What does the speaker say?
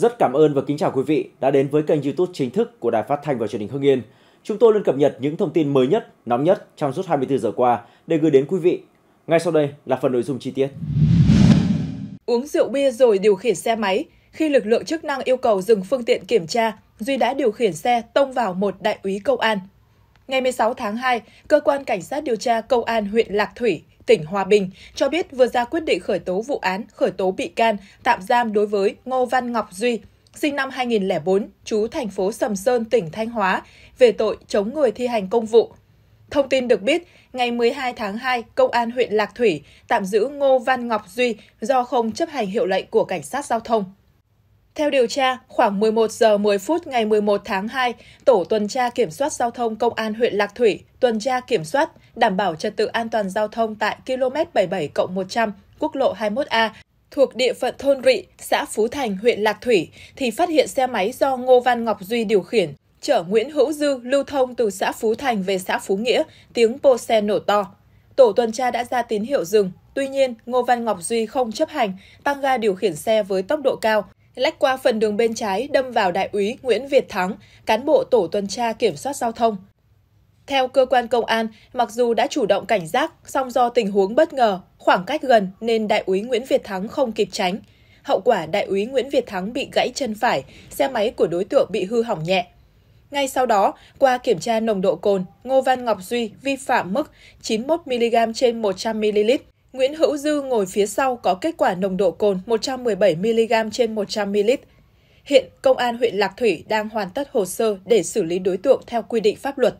Rất cảm ơn và kính chào quý vị đã đến với kênh YouTube chính thức của Đài Phát thanh và Truyền hình Hưng Yên. Chúng tôi luôn cập nhật những thông tin mới nhất, nóng nhất trong suốt 24 giờ qua để gửi đến quý vị. Ngay sau đây là phần nội dung chi tiết. Uống rượu bia rồi điều khiển xe máy, khi lực lượng chức năng yêu cầu dừng phương tiện kiểm tra, Duy đã điều khiển xe tông vào một đại úy công an. Ngày 16 tháng 2, cơ quan cảnh sát điều tra công an huyện Lạc Thủy tỉnh Hòa Bình cho biết vừa ra quyết định khởi tố vụ án, khởi tố bị can, tạm giam đối với Ngô Văn Ngọc Duy, sinh năm 2004, trú thành phố Sầm Sơn, tỉnh Thanh Hóa, về tội chống người thi hành công vụ. Thông tin được biết, ngày 12 tháng 2, Công an huyện Lạc Thủy tạm giữ Ngô Văn Ngọc Duy do không chấp hành hiệu lệnh của cảnh sát giao thông. Theo điều tra, khoảng 11 giờ 10 phút ngày 11 tháng 2, tổ tuần tra kiểm soát giao thông công an huyện Lạc Thủy tuần tra kiểm soát đảm bảo trật tự an toàn giao thông tại km 77 100 quốc lộ 21A thuộc địa phận thôn Rị, xã Phú Thành, huyện Lạc Thủy thì phát hiện xe máy do Ngô Văn Ngọc Duy điều khiển chở Nguyễn Hữu Dư lưu thông từ xã Phú Thành về xã Phú Nghĩa, tiếng pô xe nổ to. Tổ tuần tra đã ra tín hiệu dừng, tuy nhiên Ngô Văn Ngọc Duy không chấp hành, tăng ga điều khiển xe với tốc độ cao, lách qua phần đường bên trái đâm vào đại úy Nguyễn Việt Thắng, cán bộ tổ tuần tra kiểm soát giao thông. Theo cơ quan công an, mặc dù đã chủ động cảnh giác, song do tình huống bất ngờ, khoảng cách gần nên đại úy Nguyễn Việt Thắng không kịp tránh. Hậu quả đại úy Nguyễn Việt Thắng bị gãy chân phải, xe máy của đối tượng bị hư hỏng nhẹ. Ngay sau đó, qua kiểm tra nồng độ cồn, Ngô Văn Ngọc Duy vi phạm mức 91mg trên 100ml. Nguyễn Hữu Dư ngồi phía sau có kết quả nồng độ cồn 117mg trên 100ml. Hiện Công an huyện Lạc Thủy đang hoàn tất hồ sơ để xử lý đối tượng theo quy định pháp luật.